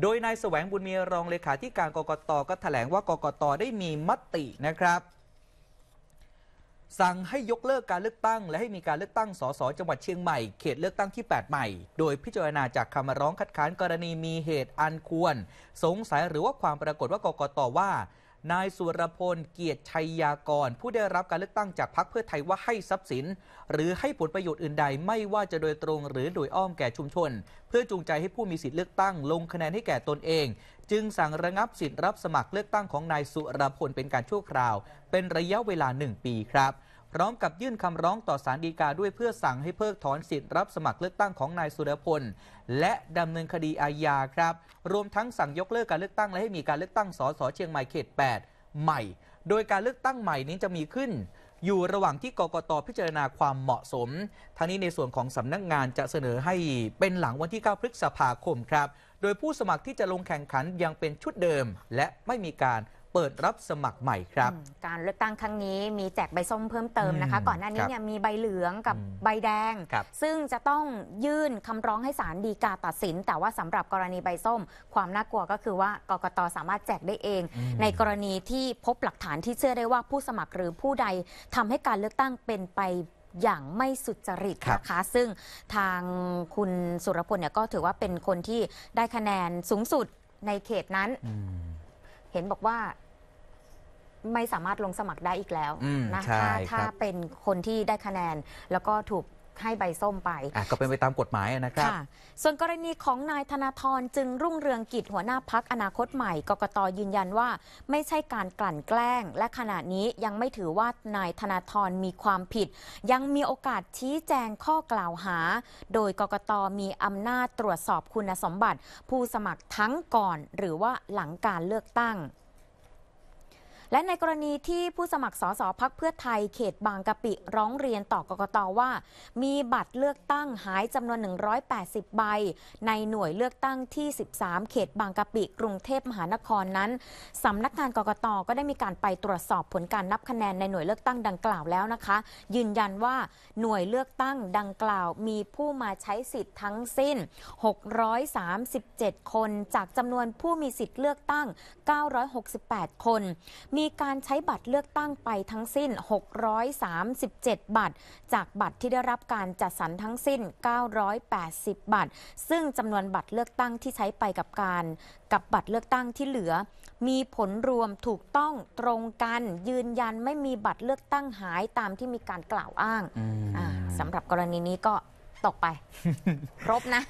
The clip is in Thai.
โดยนายแสวงบุญมีรองเลขาธิการกกตก็แถลงว่ากกต ได้มีมตินะครับ สั่งให้ยกเลิกการเลือกตั้ง และให้มีการเลือกตั้งสสจังหวัดเชียงใหม่เขตเลือกตั้งที่ 8 ใหม่โดยพิจารณาจากคำร้องคัดค้านกรณีมีเหตุอันควร สงสัยหรือว่าความปรากฏว่ากกต ว่านายสุรพลเกียรติชัยยากร ผู้ได้รับการเลือกตั้งจากพรรคเพื่อไทยว่าให้ทรัพย์สิน หรือให้ผลประโยชน์อื่นใดไม่ว่าจะโดยตรงหรือโดยอ้อมแก่ชุมชน เพื่อจูงใจให้ผู้มีสิทธิ์เลือกตั้ง ลงคะแนนให้แก่ตนเอง จึงสั่งระงับสิทธิ์รับสมัครเลือกตั้งของนายสุรพลเป็นการชั่วคราว เป็นระยะเวลา 1 ปีครับพร้อมกับยื่นคำร้องต่อศาลฎีกาด้วยเพื่อสั่งให้เพิกถอนสิทธิ์รับสมัครเลือกตั้งของนายสุรพลและดำเนินคดีอาญาครับรวมทั้งสั่งยกเลิกการเลือกตั้งและให้มีการเลือกตั้งสสเชียงใหม่เขต 8 ใหม่ โดยการเลือกตั้งใหม่นี้จะมีขึ้น อยู่ระหว่างที่กกตพิจารณาความเหมาะสม ทั้งนี้ในส่วนของสำนักงงานจะเสนอให้เป็นหลังวันที่ 9 พฤษภาคมครับ โดยผู้สมัครที่จะลงแข่งขันยังเป็นชุดเดิมและไม่มีการเปิดรับสมัครใหม่ครับ การเลือกตั้งครั้งนี้มีแจกใบส้มเพิ่มเติมนะคะ ก่อนหน้านี้เนี่ยมีใบเหลืองกับใบแดงซึ่งจะต้องยื่นคำร้องให้ศาลฎีกาตัดสิน แต่ว่าสำหรับกรณีใบส้ม ความน่ากลัวก็คือว่ากกตสามารถแจกได้เอง ในกรณีที่พบหลักฐานที่เชื่อได้ว่าผู้สมัครหรือผู้ใดทำให้การเลือกตั้งเป็นไปอย่างไม่สุจริตนะคะซึ่งทางคุณสุรพลเนี่ยก็ถือว่าเป็นคนที่ได้คะแนนสูงสุดในเขตนั้นเห็นบอกว่าไม่สามารถลงสมัครได้อีกแล้วนะคะถ้าถ้าเป็นคนที่ได้คะแนน แล้วก็ถูกให้ใบส้มไป ก็เป็นไปตามกฎหมายนะครับส่วนกรณีของนายธนาธรจึงรุ่งเรืองกิจหัวหน้าพักอนาคตใหม่กกตยืนยันว่า ไม่ใช่การกลั่นแกล้ง และขณะนี้ยังไม่ถือว่านายธนาธรมีความผิด ยังมีโอกาสชี้แจงข้อกล่าวหา โดยกกตมีอำนาจตรวจสอบคุณสมบัติ ผู้สมัครทั้งก่อนหรือว่าหลังการเลือกตั้งและในกรณีที่ผู้สมัครสสพักเพื่อไทยเขตบางกะปิร้องเรียนต่อกกตว่า มีบัตรเลือกตั้งหายจำนวน 180 ใบ ในหน่วยเลือกตั้งที่ 13 เขตบางกะปิกรุงเทพมหานครนั้นสำนักงานกกต ก็ได้มีการไปตรวจสอบผลการนับคะแนนในหน่วยเลือกตั้งดังกล่าวแล้วนะคะ ยืนยันว่าหน่วยเลือกตั้งดังกล่าว มีผู้มาใช้สิทธิ์ทั้งสิ้น 637 คนจากจำนวนผู้มีสิทธิ์เลือกตั้ง 968 คน มีมีการใช้บัตรเลือกตั้งไปทั้งสิ้น 637บัตร จากบัตรที่ได้รับการจัดสรรทั้งสิ้น 980บัตร ซึ่งจำนวนบัตรเลือกตั้งที่ใช้ไปกับการ กับบัตรเลือกตั้งที่เหลือมีผลรวมถูกต้องตรงกัน ยืนยันไม่มีบัตรเลือกตั้งหายตามที่มีการกล่าวอ้างสำหรับกรณีนี้ก็ตกไปครบนะ